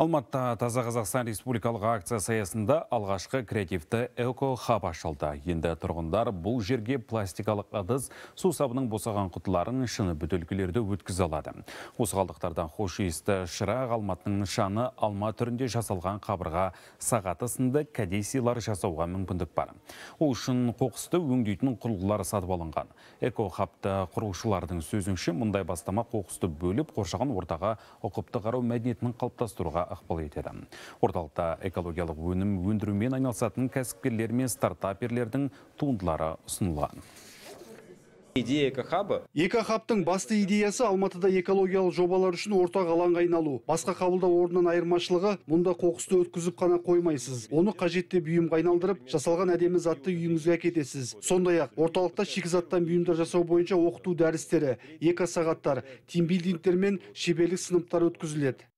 Алматыда Таза Қазақстан Республикалық акция саясында алғашқы креативті эко-хаб ашылды. Енді тұрғындар бұл жерге пластикалық ыдыс су сабының босаған құтыларын шыны бөтелкелерді өткізе алады. Осы қалдықтардан хош иісті шырақ Алматының нышаны алма түрінде жасалған қабырға сағаты сынды кәдесилар жасауға мүмкіндік бар. Ол үшін қоқысты өңдейтін құрылғылар сатып алынған. Эко-хабты құрушылардың сөзінше мұндай бастама қоқысты бөліп қоршаған ортаға ұқыпты қарау мәдениетін қалыптастыруға ықпал етеді орталықта экологиялық өнім өндірумен айналысатын кәсіпкерлер мен стартаперлердің туындылары ұсынылған идея экохаба экохабтың басты идеясы алматыда экологиялық жобалар үшін ортақ алаңға айналу басқа қабылдау орнынан айырмашылығы мұнда қоқысты өткізіп қана қоймайсыз оны қажетті бұйымға айналдырып жасалған әдемі затты үйіңізге әкетесіз сондай ақ орталықта шикізаттан бұйымдар жасау бойынша оқыту дәрістері экосағаттар сағаттар тимбилдингтер мен шеберлік сыныптары өткізіледі